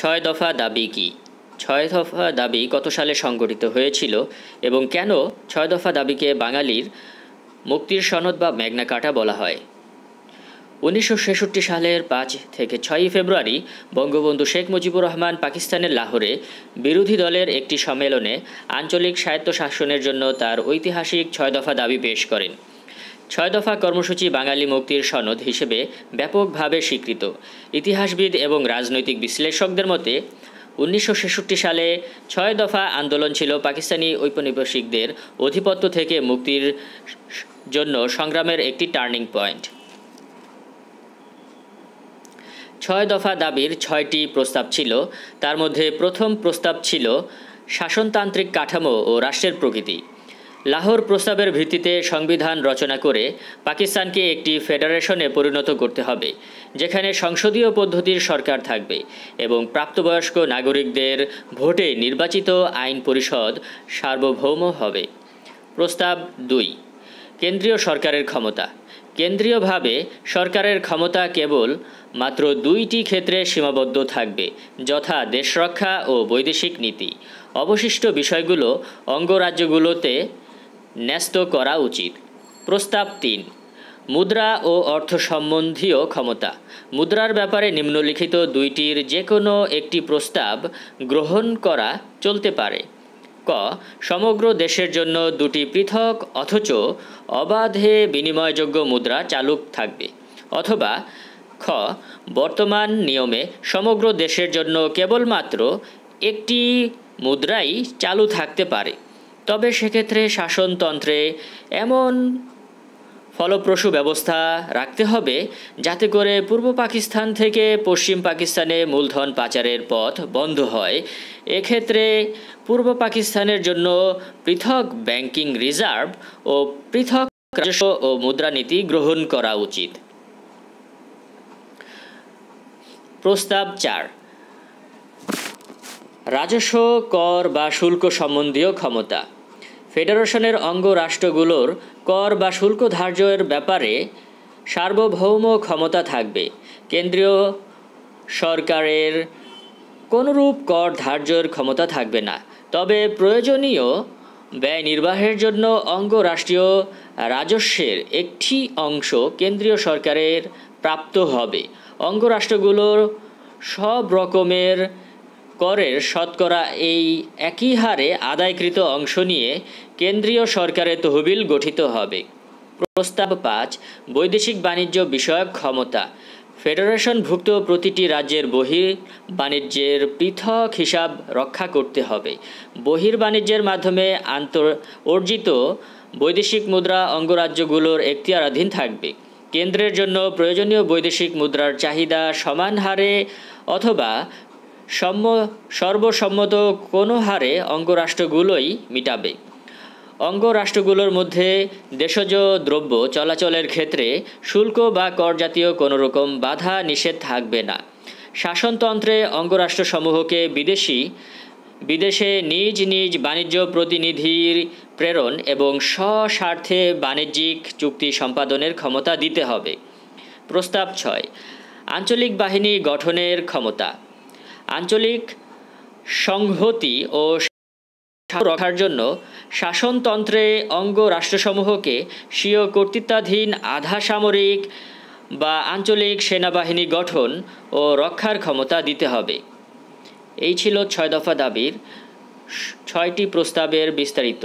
ছয় দফা দাবি কি ছয় দফা দাবি কত সালে সংগঠিত হয়েছিল এবং কেন ছয় দফা দাবিকে বাঙালির মুক্তির সনদ বা ম্যাগনা কাটা বলা হয় উনিশশো সালের পাঁচ থেকে ছয়ই ফেব্রুয়ারি বঙ্গবন্ধু শেখ মুজিবুর রহমান পাকিস্তানের লাহোরে বিরোধী দলের একটি সম্মেলনে আঞ্চলিক স্বায়ত্তশাসনের জন্য তার ঐতিহাসিক ছয় দফা দাবি পেশ করেন ছয় দফা কর্মসূচি বাঙালি মুক্তির সনদ হিসেবে ব্যাপকভাবে স্বীকৃত ইতিহাসবিদ এবং রাজনৈতিক বিশ্লেষকদের মতে উনিশশো সালে ছয় দফা আন্দোলন ছিল পাকিস্তানি ঔপনিবেশিকদের অধিপত্য থেকে মুক্তির জন্য সংগ্রামের একটি টার্নিং পয়েন্ট ছয় দফা দাবির ছয়টি প্রস্তাব ছিল তার মধ্যে প্রথম প্রস্তাব ছিল শাসনতান্ত্রিক কাঠামো ও রাষ্ট্রের প্রকৃতি লাহোর প্রস্তাবের ভিত্তিতে সংবিধান রচনা করে পাকিস্তানকে একটি ফেডারেশনে পরিণত করতে হবে যেখানে সংসদীয় পদ্ধতির সরকার থাকবে এবং প্রাপ্তবয়স্ক নাগরিকদের ভোটে নির্বাচিত আইন পরিষদ সার্বভৌম হবে প্রস্তাব দুই কেন্দ্রীয় সরকারের ক্ষমতা কেন্দ্রীয়ভাবে সরকারের ক্ষমতা কেবল মাত্র দুইটি ক্ষেত্রে সীমাবদ্ধ থাকবে যথা দেশরক্ষা ও বৈদেশিক নীতি অবশিষ্ট বিষয়গুলো অঙ্গরাজ্যগুলোতে ন্যস্ত করা উচিত প্রস্তাব তিন মুদ্রা ও অর্থ সম্বন্ধীয় ক্ষমতা মুদ্রার ব্যাপারে নিম্নলিখিত দুইটির যে কোনো একটি প্রস্তাব গ্রহণ করা চলতে পারে ক সমগ্র দেশের জন্য দুটি পৃথক অথচ অবাধে বিনিময়যোগ্য মুদ্রা চালু থাকবে অথবা খ বর্তমান নিয়মে সমগ্র দেশের জন্য কেবলমাত্র একটি মুদ্রাই চালু থাকতে পারে তবে সেক্ষেত্রে শাসনতন্ত্রে এমন ফলপ্রসূ ব্যবস্থা রাখতে হবে যাতে করে পূর্ব পাকিস্তান থেকে পশ্চিম পাকিস্তানে মূলধন পাচারের পথ বন্ধ হয় এক্ষেত্রে পূর্ব পাকিস্তানের জন্য পৃথক ব্যাংকিং রিজার্ভ ও পৃথক রাজস্ব ও মুদ্রানীতি গ্রহণ করা উচিত প্রস্তাব চার রাজস্ব কর বা শুল্ক সম্বন্ধীয় ক্ষমতা ফেডারেশনের অঙ্গ রাষ্ট্রগুলোর কর বা শুল্ক ধার্যের ব্যাপারে সার্বভৌম ক্ষমতা থাকবে কেন্দ্রীয় সরকারের কোনরূপ কর ধার্যের ক্ষমতা থাকবে না তবে প্রয়োজনীয় ব্যয় নির্বাহের জন্য অঙ্গরাষ্ট্রীয় রাজস্বের একটি অংশ কেন্দ্রীয় সরকারের প্রাপ্ত হবে অঙ্গরাষ্ট্রগুলোর সব রকমের করের শতকরা এই একই হারে আদায়কৃত অংশ নিয়ে কেন্দ্রীয় সরকারের তহবিল গঠিত হবে প্রস্তাব পাঁচ বৈদেশিক বাণিজ্য বিষয়ক ক্ষমতা ফেডারেশনভুক্ত প্রতিটি রাজ্যের বহির বাণিজ্যের পৃথক হিসাব রক্ষা করতে হবে বহির বাণিজ্যের মাধ্যমে আন্তর অর্জিত বৈদেশিক মুদ্রা অঙ্গরাজ্যগুলোর এখতিয়ারাধীন থাকবে কেন্দ্রের জন্য প্রয়োজনীয় বৈদেশিক মুদ্রার চাহিদা সমান হারে অথবা সম্ম সর্বসম্মত কোনো হারে অঙ্গরাষ্ট্রগুলোই মিটাবে অঙ্গরাষ্ট্রগুলোর মধ্যে দেশজ দ্রব্য চলাচলের ক্ষেত্রে শুল্ক বা কর জাতীয় কোনো রকম বাধা নিষেধ থাকবে না শাসনতন্ত্রে অঙ্গরাষ্ট্রসমূহকে বিদেশি বিদেশে নিজ নিজ বাণিজ্য প্রতিনিধির প্রেরণ এবং স্বস্বার্থে বাণিজ্যিক চুক্তি সম্পাদনের ক্ষমতা দিতে হবে প্রস্তাব ছয় আঞ্চলিক বাহিনী গঠনের ক্ষমতা আঞ্চলিক সংহতি ও রক্ষার জন্য শাসনতন্ত্রে অঙ্গ রাষ্ট্রসমূহকে স্বীয় কর্তৃত্বাধীন আধা সামরিক বা আঞ্চলিক সেনাবাহিনী গঠন ও রক্ষার ক্ষমতা দিতে হবে এই ছিল ছয় দফা দাবির ছয়টি প্রস্তাবের বিস্তারিত